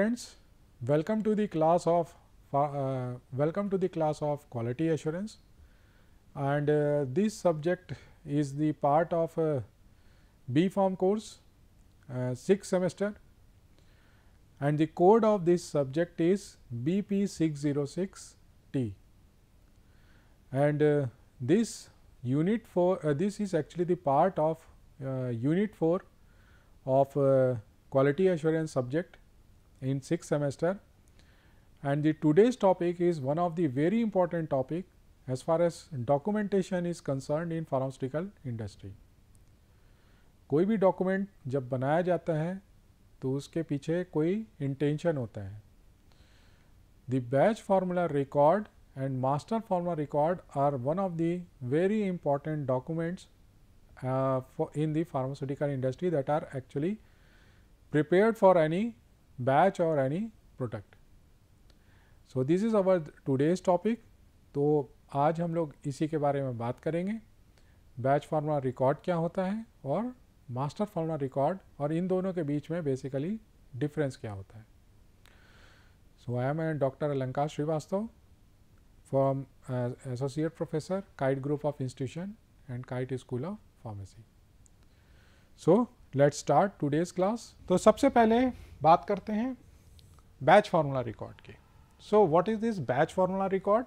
friends, welcome to the class of uh, welcome to the class of quality assurance and uh, this subject is the part of a B B form course uh, 6th semester and the code of this subject is BP606T and uh, this unit for uh, this is actually the part of uh, unit 4 of quality assurance subject in sixth semester and the today's topic is one of the very important topic as far as documentation is concerned in pharmaceutical industry. कोई भी document जब बनाया जाता है तो उसके पीछे कोई intention होता The batch formula record and master formula record are one of the very important documents uh, for in the pharmaceutical industry that are actually prepared for any batch or any product. So, this is our today's topic तो आज हम लोग इसी के बारे में बात करेंगे बैच फार्मा रिकॉर्ड क्या होता है और मास्टर फार्मा रिकॉर्ड और इन दोनों के बीच में बेसिकली डिफरेंस क्या होता है so I am an doctor Alanka Srivastava from associate professor KIET group of institution and KIET school of pharmacy so let's start today's class तो सबसे पहले बात करते हैं बैच फार्मूला रिकॉर्ड की so what is this batch formula record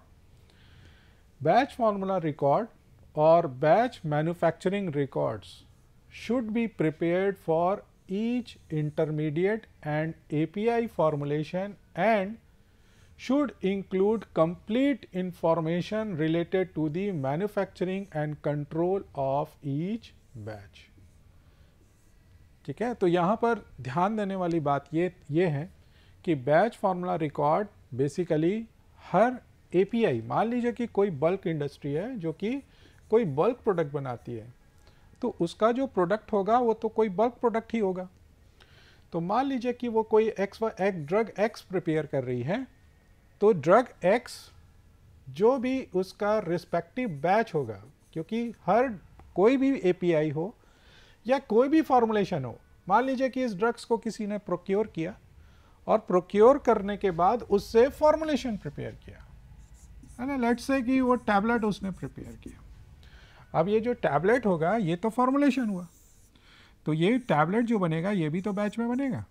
batch formula record और batch manufacturing records should be prepared for each intermediate and API formulation and should include complete information related to the manufacturing and control of each batch ठीक है तो यहाँ पर ध्यान देने वाली बात ये ये है कि बैच फार्मूला रिकॉर्ड बेसिकली हर एपीआई मान लीजिए कि कोई बल्क इंडस्ट्री है जो कि कोई बल्क प्रोडक्ट बनाती है तो उसका जो प्रोडक्ट होगा वो तो कोई बल्क प्रोडक्ट ही होगा तो मान लीजिए कि वो कोई एक्स व एक ड्रग एक्स प्रिपेयर कर रही है तो ड्रग एक्स जो भी उसका रिस्पेक्टिव बैच होगा क्योंकि हर कोई भी एपीआई हो या कोई भी फॉर्मुलेशन हो मान लीजिए कि इस ड्रग्स को किसी ने प्रोक्योर किया और प्रोक्योर करने के बाद उससे फॉर्मुलेशन प्रिपेयर किया है ना लेट्स से कि वो टैबलेट उसने प्रिपेयर किया अब ये जो टैबलेट होगा ये तो फॉर्मुलेशन हुआ तो ये टैबलेट जो बनेगा ये भी तो बैच में बनेगा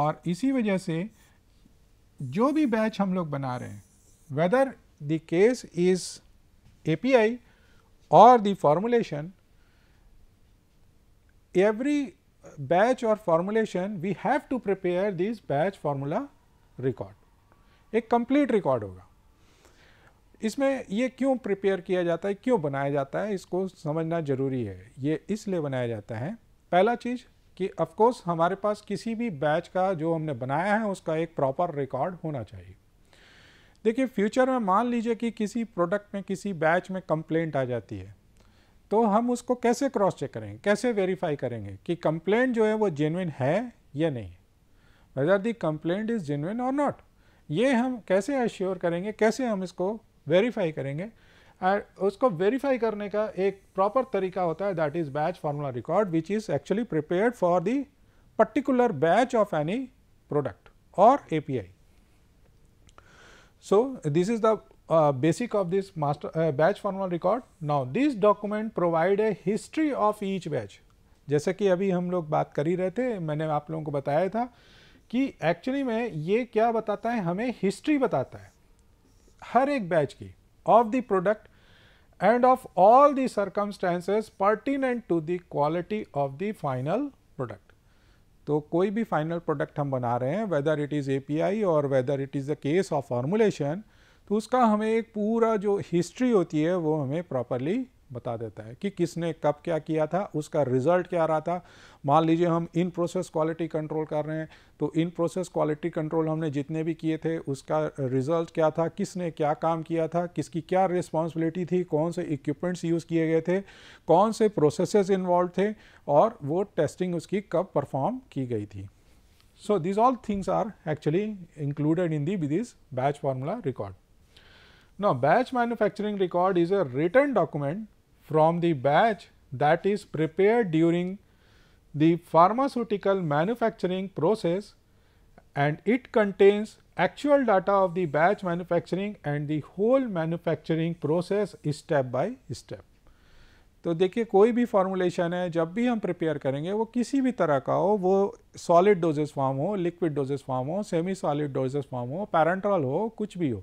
और इसी वजह से जो भी बैच हम लोग बना रहे हैं whether the case is API और the formulation every uh, batch or formulation we have to prepare this batch formula record एक complete record होगा इसमें ये क्यों प्रिपेयर किया जाता है क्यों बनाया जाता है इसको समझना ज़रूरी है ये इसलिए बनाया जाता है पहला चीज़ कि ऑफ कोर्स हमारे पास किसी भी बैच का जो हमने बनाया है उसका एक प्रॉपर रिकॉर्ड होना चाहिए देखिए फ्यूचर में मान लीजिए कि किसी प्रोडक्ट में किसी बैच में कंप्लेंट आ जाती है तो हम उसको कैसे क्रॉस चेक करेंगे कैसे वेरीफाई करेंगे कि कंप्लेंट जो है वो जेनविन है या नहीं whether the complaint is genuine और नॉट ये हम कैसे एश्योर करेंगे कैसे हम इसको वेरीफाई करेंगे और उसको वेरीफाई करने का एक प्रॉपर तरीका होता है that is batch formula record which is actually prepared for the particular batch of any product और API so this is the uh, basic of this master uh, batch formal record. Now this document provide a history of each batch. जैसे कि अभी हम लोग बात कर ही रहे थे मैंने आप लोगों को बताया था कि एक्चुअली में ये क्या बताता है हमें हिस्ट्री बताता है हर एक बैच की of the product and of all the circumstances pertinent to the quality of the final product. तो कोई भी final product हम बना रहे हैं whether it is API or whether it is the case of formulation तो उसका हमें एक पूरा जो हिस्ट्री होती है वो हमें प्रॉपरली बता देता है कि किसने कब क्या किया था उसका रिजल्ट क्या रहा था मान लीजिए हम इन प्रोसेस क्वालिटी कंट्रोल कर रहे हैं तो इन प्रोसेस क्वालिटी कंट्रोल हमने जितने भी किए थे उसका रिजल्ट क्या था किसने क्या काम किया था किसकी क्या रिस्पॉन्सिबिलिटी थी कौन से इक्विपमेंट्स यूज़ किए गए थे कौन से प्रोसेसेस इन्वॉल्व थे और वो टेस्टिंग उसकी कब परफॉर्म की गई थी so these all things are actually included in the this batch formula record Now, batch manufacturing record is a written document from the batch that is prepared during the pharmaceutical manufacturing process and it contains actual data of the batch manufacturing and the whole manufacturing process step by step. तो देखिए कोई भी formulation है जब भी हम prepare करेंगे वो किसी भी तरह का हो वो सॉलिड डोजेस फॉर्म हो लिक्विड डोजेस फॉर्म हो सेमी सॉलिड डोजेस फॉर्म हो पैरेंट्रॉल हो कुछ भी हो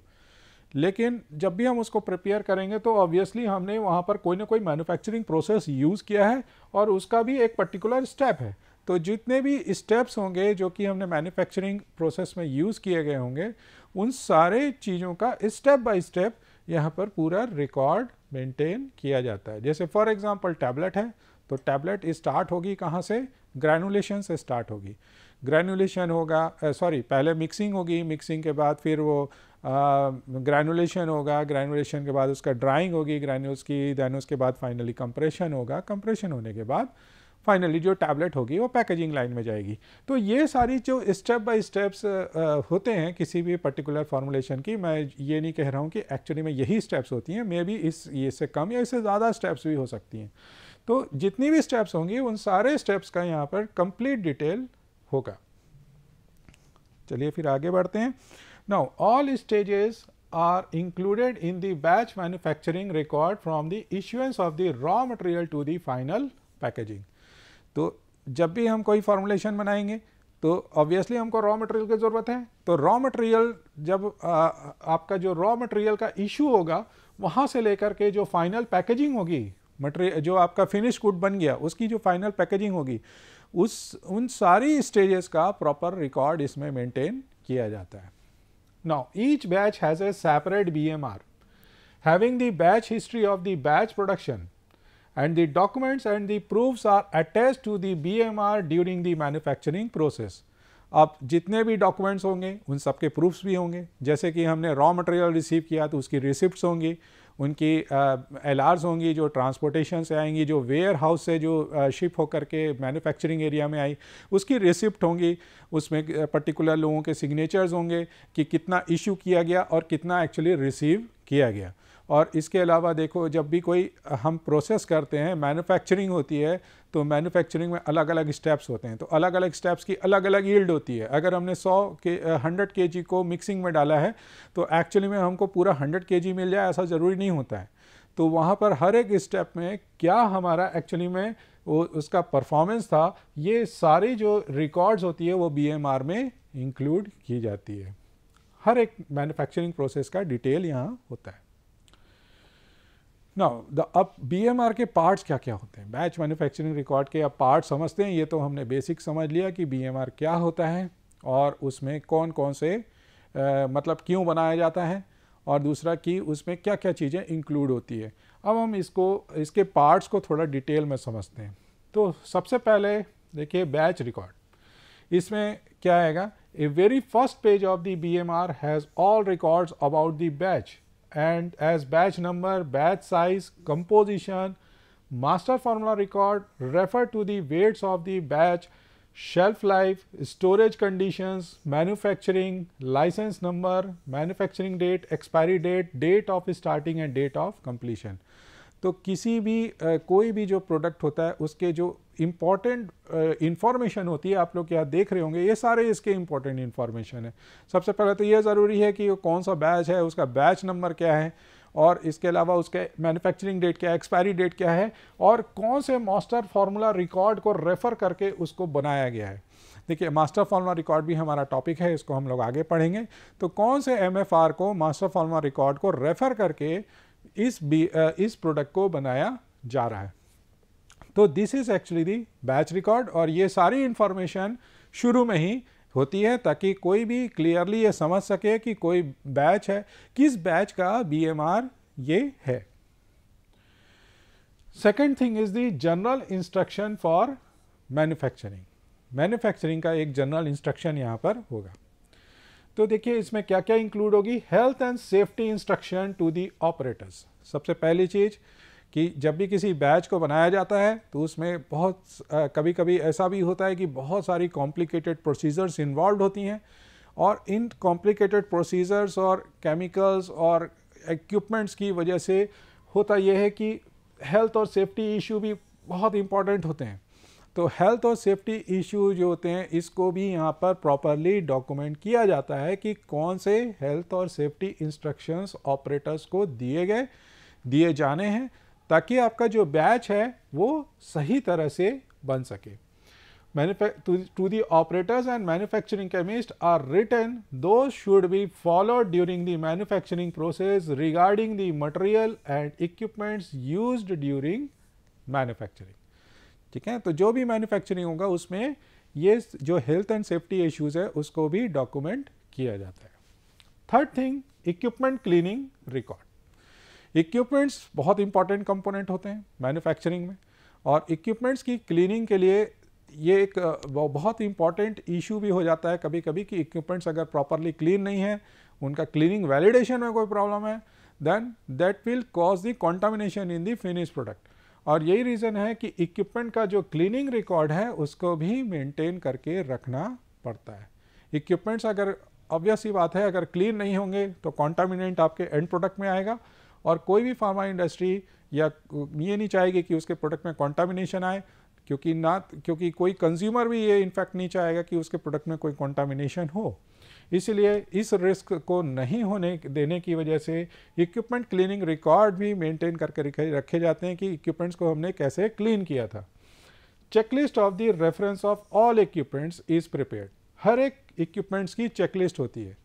लेकिन जब भी हम उसको प्रिपेयर करेंगे तो ऑब्वियसली हमने वहाँ पर कोई ना कोई मैन्युफैक्चरिंग प्रोसेस यूज़ किया है और उसका भी एक पर्टिकुलर स्टेप है तो जितने भी स्टेप्स होंगे जो कि हमने मैन्युफैक्चरिंग प्रोसेस में यूज़ किए गए होंगे उन सारे चीज़ों का स्टेप बाय स्टेप यहाँ पर पूरा रिकॉर्ड मेंटेन किया जाता है जैसे फॉर एग्जाम्पल टैबलेट है तो टैबलेट स्टार्ट होगी कहाँ से ग्रैनुलेशन से स्टार्ट होगी ग्रैनुलेशन होगा सॉरी पहले मिक्सिंग होगी मिक्सिंग के बाद फिर वो ग्रैनुलेशन uh, होगा ग्रैनुलेशन के बाद उसका ड्राइंग होगी ग्रैन्यूल्स की दैन उसके बाद फाइनली कंप्रेशन होगा कंप्रेशन होने के बाद फाइनली जो टैबलेट होगी वो पैकेजिंग लाइन में जाएगी तो ये सारी जो स्टेप बाय स्टेप्स होते हैं किसी भी पर्टिकुलर फार्मूलेशन की मैं ये नहीं कह रहा हूँ कि एक्चुअली में यही स्टेप्स होती हैं मे बी इस ये से कम या इससे ज़्यादा स्टेप्स भी हो सकती हैं तो जितनी भी स्टेप्स होंगी उन सारे स्टेप्स का यहाँ पर कंप्लीट डिटेल होगा चलिए फिर आगे बढ़ते हैं Now, all stages are included in the batch manufacturing record from the issuance of the raw material to the final packaging. तो जब भी हम कोई फॉर्मुलेशन बनाएंगे तो ऑब्वियसली हमको रॉ मटेरियल की ज़रूरत है तो रॉ मटेरियल जब आ, आपका जो रॉ मटेरियल का इशू होगा वहाँ से लेकर के जो फाइनल पैकेजिंग होगी मटेरियल जो आपका फिनिश गुड बन गया उसकी जो फाइनल पैकेजिंग होगी उस उन सारी स्टेजेस का प्रॉपर रिकॉर्ड इसमें मेंटेन किया जाता है Now, each batch has a separate BMR. Having the batch history of the batch production and the documents and the proofs are attached to the BMR during the manufacturing process. अब जितने भी documents होंगे उन सबके proofs भी होंगे जैसे कि हमने रॉ मटेरियल रिसीव किया तो उसकी रिसिप्ट्स होंगी उनकी एल आर्स होंगी जो ट्रांसपोर्टेशन से आएंगी जो वेयर हाउस से जो शिप होकर के मैन्युफैक्चरिंग एरिया में आई उसकी रिसिप्ट होंगी उसमें पर्टिकुलर लोगों के सिग्नेचर्स होंगे कि कितना इशू किया गया और कितना एक्चुअली रिसीव किया गया और इसके अलावा देखो जब भी कोई हम प्रोसेस करते हैं मैन्युफैक्चरिंग होती है तो मैन्युफैक्चरिंग में अलग अलग स्टेप्स होते हैं तो अलग अलग स्टेप्स की अलग अलग यील्ड होती है अगर हमने 100 के हंड्रेड के जी को मिक्सिंग में डाला है तो एक्चुअली में हमको पूरा हंड्रेड के जी मिल जाए ऐसा ज़रूरी नहीं होता है तो वहाँ पर हर एक स्टेप में क्या हमारा एक्चुअली में वो उसका परफॉर्मेंस था ये सारी जो रिकॉर्ड्स होती है वो बी में इंक्लूड की जाती है हर एक मैन्युफैक्चरिंग प्रोसेस का डिटेल यहाँ होता है ना द अब आर के पार्ट्स क्या क्या होते हैं बैच मैन्युफैक्चरिंग रिकॉर्ड के अब पार्ट समझते हैं ये तो हमने बेसिक समझ लिया कि बी एम आर क्या होता है और उसमें कौन कौन से आ, मतलब क्यों बनाया जाता है और दूसरा कि उसमें क्या क्या चीज़ें इंक्लूड होती है अब हम इसको इसके पार्ट्स को थोड़ा डिटेल में समझते हैं तो सबसे पहले देखिए बैच रिकॉर्ड इसमें क्या आएगा a very first page of the B M R has all records about the batch and as batch number, batch size, composition, master formula record refer to the weights of the batch, shelf life, storage conditions, manufacturing, license number, manufacturing date, expiry date, date of starting and date of completion. तो किसी भी आ, कोई भी जो product होता है उसके जो इम्पॉर्टेंट इन्फॉर्मेशन uh, होती है आप लोग क्या देख रहे होंगे ये सारे इसके इम्पॉर्टेंट इन्फॉर्मेशन है सबसे पहले तो ये ज़रूरी है कि कौन सा बैच है उसका बैच नंबर क्या है और इसके अलावा उसके मैन्युफैक्चरिंग डेट क्या है एक्सपायरी डेट क्या है और कौन से मास्टर फार्मूला रिकॉर्ड को रेफ़र करके उसको बनाया गया है देखिए मास्टर फार्मूला रिकॉर्ड भी हमारा टॉपिक है इसको हम लोग आगे पढ़ेंगे तो कौन से एम को मास्टर फार्मूला रिकॉर्ड को रेफ़र करके इस बी uh, इस प्रोडक्ट को बनाया जा रहा है तो this is actually the batch record और ये सारी इंफॉर्मेशन शुरू में ही होती है ताकि कोई भी क्लियरली ये समझ सके कि कोई बैच है किस बैच का बी ये है second thing is the general instruction for manufacturing manufacturing का एक जनरल इंस्ट्रक्शन यहां पर होगा तो देखिए इसमें क्या क्या इंक्लूड होगी health and safety instruction to the operators सबसे पहली चीज़ कि जब भी किसी बैच को बनाया जाता है तो उसमें बहुत कभी कभी ऐसा भी होता है कि बहुत सारी कॉम्प्लिकेटेड प्रोसीजर्स इन्वॉल्व होती हैं और इन कॉम्प्लिकेटेड प्रोसीजर्स और केमिकल्स और इक्विपमेंट्स की वजह से होता यह है कि हेल्थ और सेफ्टी इशू भी बहुत इंपॉर्टेंट होते हैं तो हेल्थ और सेफ्टी इशू जो होते हैं इसको भी यहाँ पर प्रॉपरली डॉक्यूमेंट किया जाता है कि कौन से हेल्थ और सेफ्टी इंस्ट्रक्शंस ऑपरेटर्स को दिए गए दिए जाने हैं ताकि आपका जो बैच है वो सही तरह से बन सके to the operators and manufacturing chemist are written do should be follow during the manufacturing process regarding the material and equipments use during manufacturing ठीक है तो जो भी मैन्युफैक्चरिंग होगा उसमें ये जो हेल्थ एंड सेफ्टी इश्यूज है उसको भी डॉक्यूमेंट किया जाता है third thing equipment cleaning record equipments बहुत इंपॉर्टेंट कंपोनेंट होते हैं मैन्युफैक्चरिंग में और इक्विपमेंट्स की क्लीनिंग के लिए ये एक बहुत इंपॉर्टेंट इशू भी हो जाता है कभी कभी कि इक्विपमेंट्स अगर प्रॉपरली क्लीन नहीं है उनका क्लीनिंग वैलिडेशन में कोई प्रॉब्लम है then that will cause the contamination in the finish product और यही रीज़न है कि इक्विपमेंट का जो क्लीनिंग रिकॉर्ड है उसको भी मेंटेन करके रखना पड़ता है इक्विपमेंट्स अगर ऑब्वियस ही बात है अगर क्लीन नहीं होंगे तो कॉन्टामिनेंट आपके एंड प्रोडक्ट में आएगा और कोई भी फार्मा इंडस्ट्री या ये नहीं चाहेगी कि उसके प्रोडक्ट में कॉन्टामिनेशन आए क्योंकि ना क्योंकि कोई कंज्यूमर भी ये इनफैक्ट नहीं चाहेगा कि उसके प्रोडक्ट में कोई कॉन्टामिनेशन हो इसलिए इस रिस्क को नहीं होने देने की वजह से इक्विपमेंट क्लीनिंग रिकॉर्ड भी मेंटेन करके रखे जाते हैं कि इक्विपमेंट्स को हमने कैसे क्लीन किया था checklist of the reference of all equipments is prepared हर एक इक्विपमेंट्स की चेकलिस्ट होती है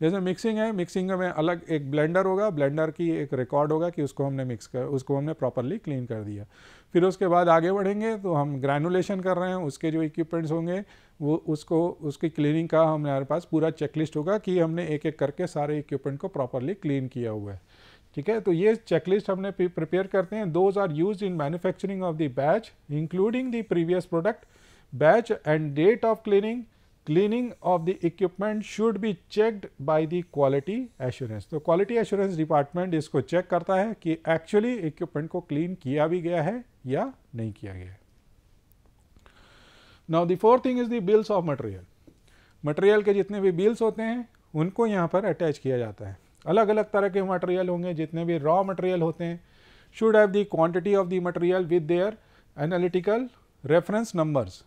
जैसे मिक्सिंग है मिक्सिंग में अलग एक ब्लेंडर होगा ब्लेंडर की एक रिकॉर्ड होगा कि उसको हमने मिक्स कर उसको हमने प्रॉपरली क्लीन कर दिया फिर उसके बाद आगे बढ़ेंगे तो हम ग्रैनुलेशन कर रहे हैं उसके जो इक्विपमेंट्स होंगे वो उसको उसकी क्लीनिंग का हमारे पास पूरा चेकलिस्ट होगा कि हमने एक एक करके सारे इक्विपमेंट को प्रॉपरली क्लीन किया हुआ है ठीक है तो ये चेकलिस्ट हमने प्रिपेयर करते हैं those are use in manufacturing of the batch including the previous product batch and date of cleaning cleaning of the equipment should be checked by the quality assurance तो quality assurance department इसको check करता है कि actually equipment को clean किया भी गया है या नहीं किया गया है Now the fourth thing is the bills of material. Material के जितने भी bills होते हैं उनको यहाँ पर attach किया जाता है अलग अलग तरह के मटेरियल होंगे जितने भी रॉ मटेरियल होते हैं should have the quantity of the material with their analytical reference numbers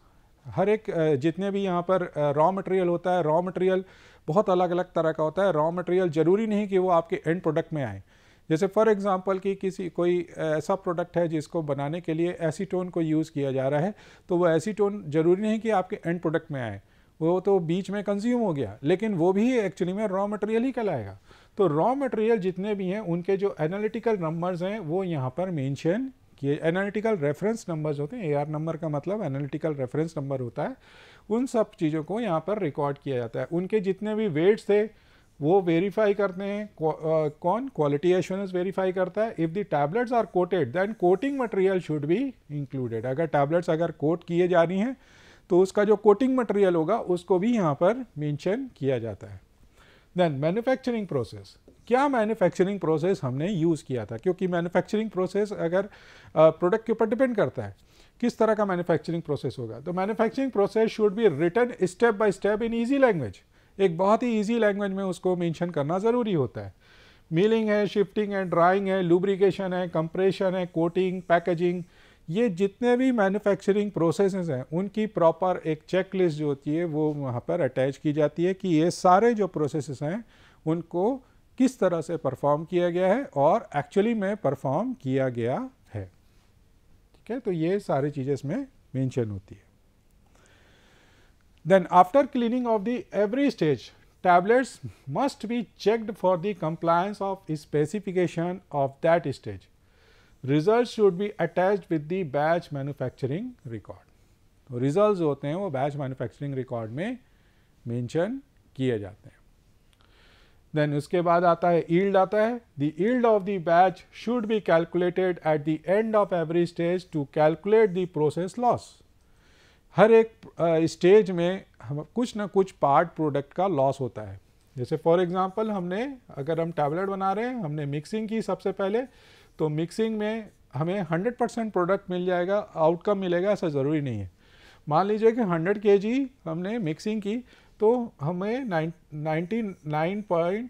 हर एक जितने भी यहाँ पर रॉ मटेरियल होता है रॉ मटेरियल बहुत अलग अलग तरह का होता है रॉ मटेरियल ज़रूरी नहीं कि वो आपके एंड प्रोडक्ट में आए जैसे फॉर एग्जांपल कि किसी कोई ऐसा प्रोडक्ट है जिसको बनाने के लिए एसीटोन को यूज़ किया जा रहा है तो वो एसीटोन ज़रूरी नहीं कि आपके एंड प्रोडक्ट में आए वो तो बीच में कंज्यूम हो गया लेकिन वो भी एक्चुअली में रॉ मटेरियल ही कहलाएगा तो रॉ मटेरियल जितने भी हैं उनके जो एनालिटिकल नंबर्स हैं वो यहाँ पर मेंशन कि एनालिटिकल रेफरेंस नंबर्स होते हैं ए नंबर का मतलब एनालिटिकल रेफरेंस नंबर होता है उन सब चीज़ों को यहाँ पर रिकॉर्ड किया जाता है उनके जितने भी वेट्स थे वो वेरीफाई करते हैं कौन क्वालिटी एश्योरेंस वेरीफाई करता है if the tablets are coated then coating material should be included अगर टैबलेट्स अगर कोट किए जा रही हैं तो उसका जो कोटिंग मटेरियल होगा उसको भी यहाँ पर मेंशन किया जाता है देन मैन्युफैक्चरिंग प्रोसेस क्या मैन्युफैक्चरिंग प्रोसेस हमने यूज़ किया था क्योंकि मैन्युफैक्चरिंग प्रोसेस अगर प्रोडक्ट के ऊपर डिपेंड करता है किस तरह का मैन्युफैक्चरिंग प्रोसेस होगा तो manufacturing process should be written step by step in easy language एक बहुत ही ईजी लैंग्वेज में उसको मेंशन करना ज़रूरी होता है मिलिंग है शिफ्टिंग है ड्राइंग है लुब्रिकेशन है कंप्रेशन है कोटिंग पैकेजिंग ये जितने भी मैन्युफैक्चरिंग प्रोसेस हैं उनकी प्रॉपर एक चेक लिस्ट जो होती है वो वहाँ पर अटैच की जाती है कि ये सारे जो प्रोसेस हैं उनको किस तरह से परफॉर्म किया गया है और एक्चुअली में परफॉर्म किया गया है ठीक है तो ये सारी चीजें इसमें मेंशन होती है then after cleaning of the every stage tablets must be checked for the compliance of specification of that stage result should be attach with the batch manufacturing record result होते हैं वो बैच मैन्युफैक्चरिंग रिकॉर्ड में mention किए जाते हैं then उसके बाद आता है ईल्ड आता है the yield of the batch should be calculated at the end of every stage to calculate the process loss हर एक स्टेज uh, में हम कुछ ना कुछ पार्ट प्रोडक्ट का लॉस होता है जैसे फॉर एग्जांपल हमने अगर हम टैबलेट बना रहे हैं हमने मिक्सिंग की सबसे पहले तो मिक्सिंग में हमें 100 परसेंट प्रोडक्ट मिल जाएगा आउटकम मिलेगा ऐसा ज़रूरी नहीं है मान लीजिए कि 100 के जी हमने मिक्सिंग की तो हमें ninety nine point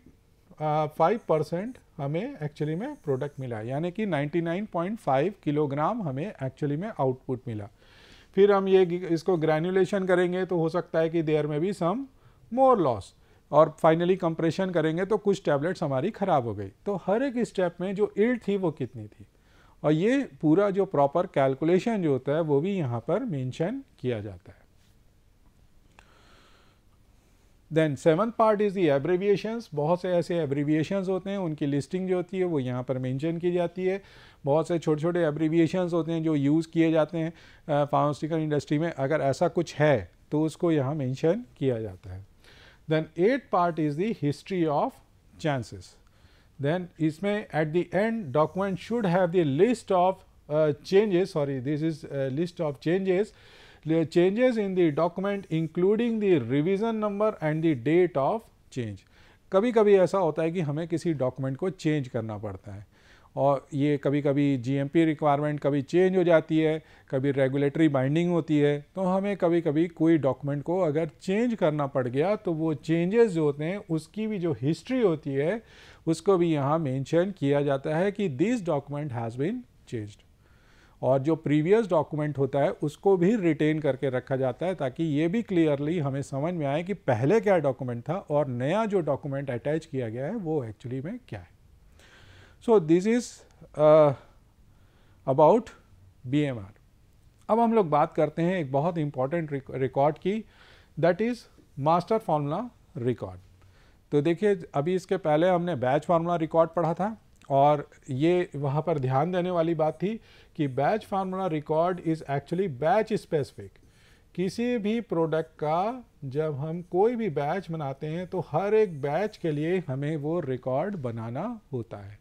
five percent हमें एक्चुअली में प्रोडक्ट मिला यानी कि 99.5 किलोग्राम हमें एक्चुअली में आउटपुट मिला फिर हम ये इसको ग्रैन्युलेशन करेंगे तो हो सकता है कि देयर में भी सम मोर लॉस और फाइनली कंप्रेशन करेंगे तो कुछ टैबलेट्स हमारी ख़राब हो गई तो हर एक स्टेप में जो इल्ड थी वो कितनी थी और ये पूरा जो प्रॉपर कैलकुलेशन जो होता है वो भी यहाँ पर मेंशन किया जाता है then seven part is the abbreviations बहुत से ऐसे एब्रीविएशंस होते हैं उनकी लिस्टिंग जो होती है वो यहाँ पर मेंशन की जाती है बहुत से छोटे छोटे एब्रीविएशंस होते हैं जो यूज़ किए जाते हैं फार्मास्यूटिकल इंडस्ट्री में अगर ऐसा कुछ है तो उसको यहाँ मेंशन किया जाता है then eight part is the history of chances then इसमें at the end document should have the list of changes sorry this is list of changes the changes in the document including the revision number and the date of change. कभी कभी ऐसा होता है कि हमें किसी document को change करना पड़ता है और ये कभी कभी जी जीएमपी रिक्वायरमेंट कभी चेंज हो जाती है कभी रेगुलेटरी बाइंडिंग होती है तो हमें कभी कभी कोई डॉक्यूमेंट को अगर चेंज करना पड़ गया तो वो चेंजेस जो होते हैं उसकी भी जो हिस्ट्री होती है उसको भी यहाँ मेंशन किया जाता है कि this document has been changed और जो प्रीवियस डॉक्यूमेंट होता है उसको भी रिटेन करके रखा जाता है ताकि ये भी क्लियरली हमें समझ में आए कि पहले क्या डॉक्यूमेंट था और नया जो डॉक्यूमेंट अटैच किया गया है वो एक्चुअली में क्या है so this is about B M R अब हम लोग बात करते हैं एक बहुत इंपॉर्टेंट रिकॉर्ड की that is master formula record तो देखिए अभी इसके पहले हमने बैच फार्मूला रिकॉर्ड पढ़ा था और ये वहाँ पर ध्यान देने वाली बात थी कि batch formula record is actually batch specific किसी भी प्रोडक्ट का जब हम कोई भी बैच बनाते हैं तो हर एक बैच के लिए हमें वो रिकॉर्ड बनाना होता है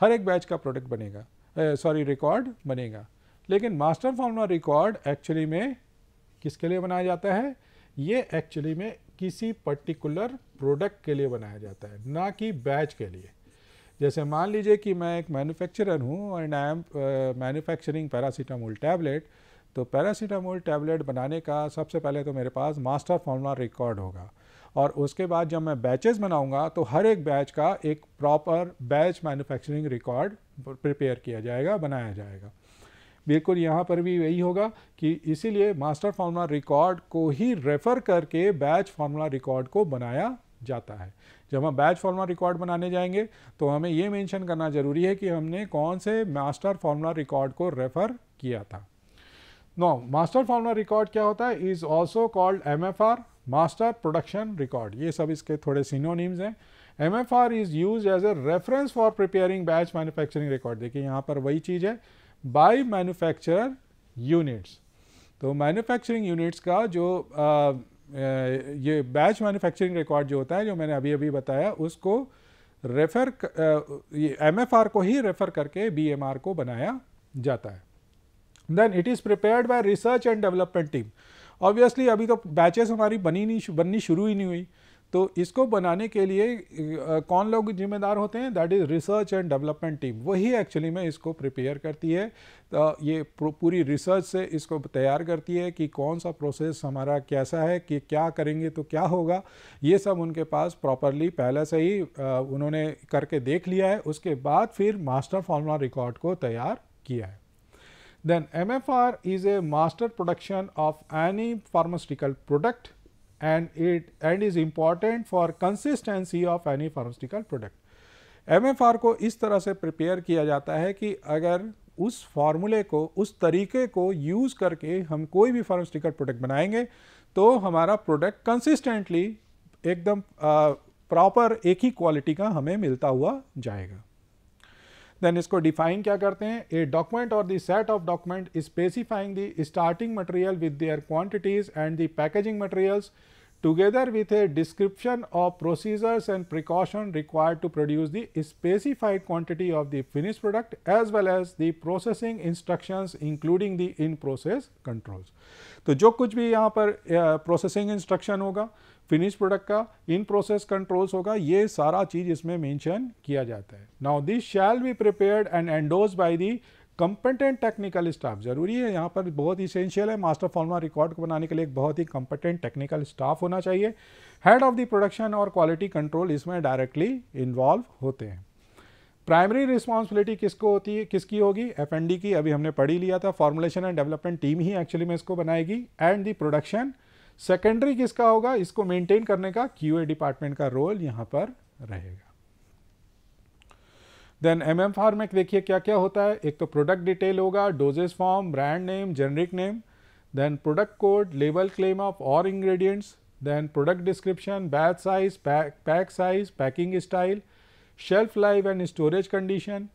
हर एक बैच का प्रोडक्ट बनेगा सॉरी रिकॉर्ड बनेगा लेकिन मास्टर फार्मूला रिकॉर्ड एक्चुअली में किसके लिए बनाया जाता है ये एक्चुअली में किसी पर्टिकुलर प्रोडक्ट के लिए बनाया जाता है ना कि बैच के लिए जैसे मान लीजिए कि मैं एक मैन्युफैक्चरर हूँ and I am manufacturing paracetamol tablet तो पैरासीटामोल टैबलेट बनाने का सबसे पहले तो मेरे पास मास्टर फार्मूला रिकॉर्ड होगा और उसके बाद जब मैं बैचेस बनाऊंगा तो हर एक बैच का एक proper batch manufacturing record prepare किया जाएगा बनाया जाएगा बिल्कुल यहाँ पर भी वही होगा कि इसीलिए मास्टर फार्मूला रिकॉर्ड को ही रेफ़र करके बैच फार्मूला रिकॉर्ड को बनाया जाता है जब हम बैच फार्मूला रिकॉर्ड बनाने जाएंगे तो हमें ये मेंशन करना ज़रूरी है कि हमने कौन से मास्टर फार्मूला रिकॉर्ड को रेफ़र किया था नो मास्टर फार्मूला रिकॉर्ड क्या होता है is also called M F R master production record ये सब इसके थोड़े सिनोनिम्स हैं M F R is use as a reference for preparing batch manufacturing record देखिए यहाँ पर वही चीज़ है बाई मैन्युफैक्चरर यूनिट्स तो मैन्युफैक्चरिंग यूनिट्स का जो ये बैच मैन्युफैक्चरिंग रिकॉर्ड जो होता है जो मैंने अभी अभी बताया उसको रेफर एम एफ आर को ही रेफर करके बी एम आर को बनाया जाता है then it is prepared by research and development team obviously अभी तो बैचेस हमारी बनी नहीं बननी शुरू ही नहीं हुई तो इसको बनाने के लिए कौन लोग जिम्मेदार होते हैं that is research and development team वही एक्चुअली में इसको प्रिपेयर करती है तो ये पूरी रिसर्च से इसको तैयार करती है कि कौन सा प्रोसेस हमारा कैसा है कि क्या करेंगे तो क्या होगा ये सब उनके पास प्रॉपरली पहले से ही उन्होंने करके देख लिया है उसके बाद फिर मास्टर फॉर्मूला रिकॉर्ड को तैयार किया है F R is a master production of any pharmaceutical product and it and is important for consistency of any pharmaceutical product. R को इस तरह से प्रिपेयर किया जाता है कि अगर उस फार्मूले को उस तरीके को यूज़ करके हम कोई भी फार्मास्टिकल प्रोडक्ट बनाएंगे तो हमारा प्रोडक्ट कंसिस्टेंटली एकदम प्रॉपर एक ही क्वालिटी का हमें मिलता हुआ जाएगा देन इसको डिफाइन क्या करते हैं ए डॉक्यूमेंट और the set of document specifying the starting material with their quantities and the packaging materials together with a description of procedures and precaution required to produce the specified quantity of the finished product as well as the processing instructions including the in process controls. तो जो कुछ भी यहाँ पर processing instruction होगा finish product का in-process controls होगा ये सारा चीज इसमें mention किया जाता है Now, this shall be prepared and endorsed by the competent technical staff ज़रूरी है यहाँ पर बहुत इसेंशियल है मास्टर फार्मा रिकॉर्ड को बनाने के लिए एक बहुत ही कंपटेंट टेक्निकल स्टाफ होना चाहिए हेड ऑफ द प्रोडक्शन और क्वालिटी कंट्रोल इसमें डायरेक्टली इन्वॉल्व होते हैं प्राइमरी रिस्पॉन्सिबिलिटी किसको होती है किसकी होगी एफ की अभी हमने पढ़ी लिया था फॉर्मुलेशन एंड डेवलपमेंट टीम ही एक्चुअली में इसको बनाएगी एंड दी प्रोडक्शन सेकेंडरी किसका होगा इसको मेंटेन करने का क्यू डिपार्टमेंट का रोल यहाँ पर रहेगा देन एमएम फार्मेक देखिए क्या क्या होता है एक तो प्रोडक्ट डिटेल होगा dosage form brand name generic name then product code label claim of और ingredients then product description batch size pack size packing style shelf life and storage condition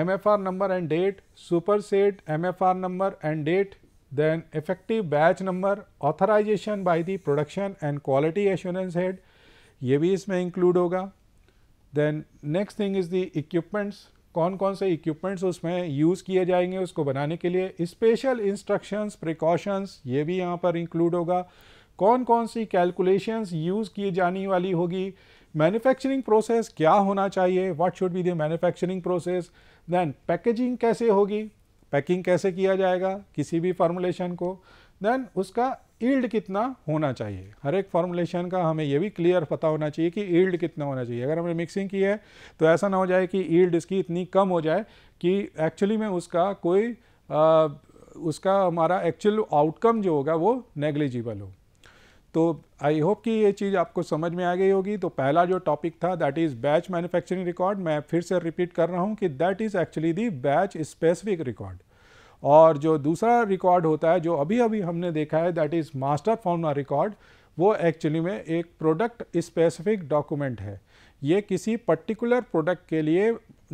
M F R number and date supersede M F R number and date then effective batch number authorisation by the production and quality assurance head ये भी इसमें include होगा then next thing is the equipments कौन कौन से equipments उसमें use किए जाएंगे उसको बनाने के लिए स्पेशल इंस्ट्रक्शंस प्रिकॉशंस ये भी यहाँ पर इंक्लूड होगा कौन कौन सी कैलकुलेशंस यूज़ की जाने वाली होगी मैन्युफैक्चरिंग प्रोसेस क्या होना चाहिए what should be the manufacturing process then packaging कैसे होगी पैकिंग कैसे किया जाएगा किसी भी फॉर्मुलेशन को देन उसका ईल्ड कितना होना चाहिए हर एक फॉर्मुलेशन का हमें यह भी क्लियर पता होना चाहिए कि ईल्ड कितना होना चाहिए अगर हमने मिक्सिंग की है तो ऐसा ना हो जाए कि ईल्ड इसकी इतनी कम हो जाए कि एक्चुअली में उसका कोई आ, उसका हमारा एक्चुअल आउटकम जो होगा वो नेग्लिजिबल हो तो आई होप कि ये चीज़ आपको समझ में आ गई होगी तो पहला जो टॉपिक था that is batch manufacturing record मैं फिर से रिपीट कर रहा हूँ कि that is actually the batch specific record और जो दूसरा रिकॉर्ड होता है जो अभी अभी हमने देखा है that is master founder record वो एक्चुअली में एक प्रोडक्ट स्पेसिफिक डॉक्यूमेंट है ये किसी पर्टिकुलर प्रोडक्ट के लिए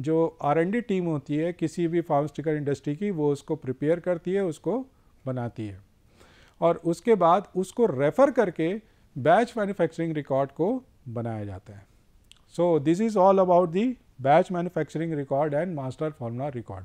जो आर टीम होती है किसी भी फार्मास्टिकल इंडस्ट्री की वो उसको प्रिपेयर करती है उसको बनाती है और उसके बाद उसको रेफ़र करके बैच मैन्युफैक्चरिंग रिकॉर्ड को बनाया जाता है so this is all about the batch manufacturing record and master formula record